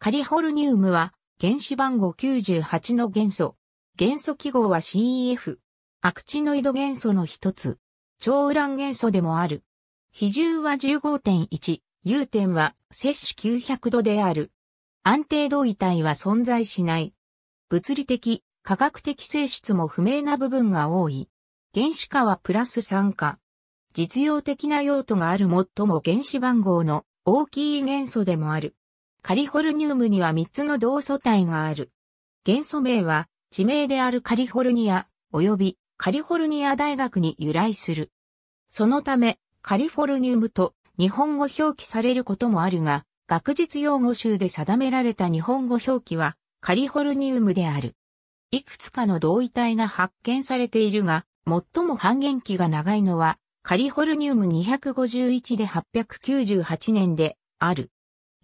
カリフォルニウムは原子番号98の元素。元素記号は CEF。アクチノイド元素の一つ。超ウラン元素でもある。比重は15.1。融点は摂氏900度である。安定同位体は存在しない。物理的、科学的性質も不明な部分が多い。原子化はプラス酸化。実用的な用途がある最も原子番号の大きい元素でもある。カリフォルニウムには3つの同素体がある。元素名は地名であるカリフォルニア及びカリフォルニア大学に由来する。そのためカリフォルニウムと日本語表記されることもあるが、学術用語集で定められた日本語表記はカリフォルニウムである。いくつかの同位体が発見されているが、最も半減期が長いのはカリフォルニウム251で898年である。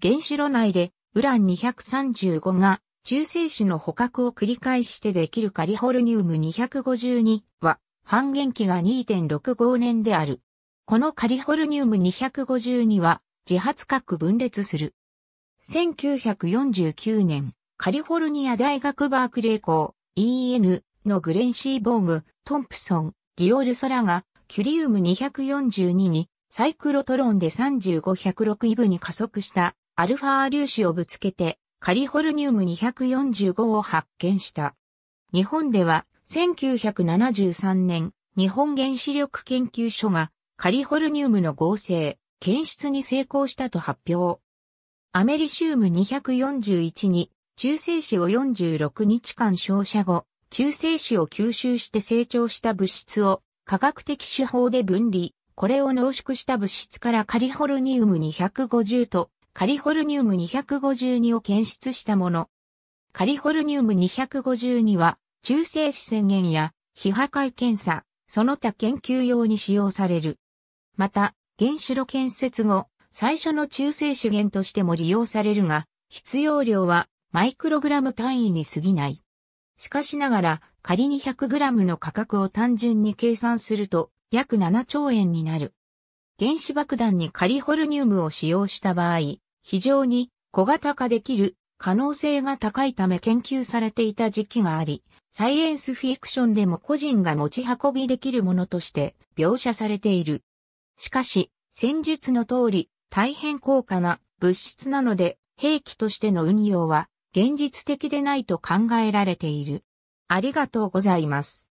原子炉内でウラン235が中性子の捕獲を繰り返してできるカリフォルニウム252は半減期が2.65年である。このカリフォルニウム252は自発核分裂する。1949年、カリフォルニア大学バークレー校 EN のグレンシー・ボーグ、トンプソン、ギオール・ソラがキュリウム242にサイクロトロンで35106イブに加速したアルファ粒子をぶつけてカリフォルニウム245を発見した。日本では1973年日本原子力研究所がカリフォルニウムの合成、検出に成功したと発表。アメリシウム241に中性子を46日間照射後、中性子を吸収して成長した物質を科学的手法で分離、これを濃縮した物質からカリフォルニウム250とカリフォルニウム252を検出したもの。カリフォルニウム252は、中性子宣言や、非破壊検査、その他研究用に使用される。また、原子炉建設後、最初の中性子源としても利用されるが、必要量はマイクログラム単位に過ぎない。しかしながら、仮に1 0 0ムの価格を単純に計算すると、約7兆円になる。原子爆弾にカリフォルニウムを使用した場合、非常に小型化できる可能性が高いため研究されていた時期があり、サイエンスフィクションでも個人が持ち運びできるものとして描写されている。しかし、戦術の通り、大変高価な物質なので、兵器としての運用は現実的でないと考えられている。ありがとうございます。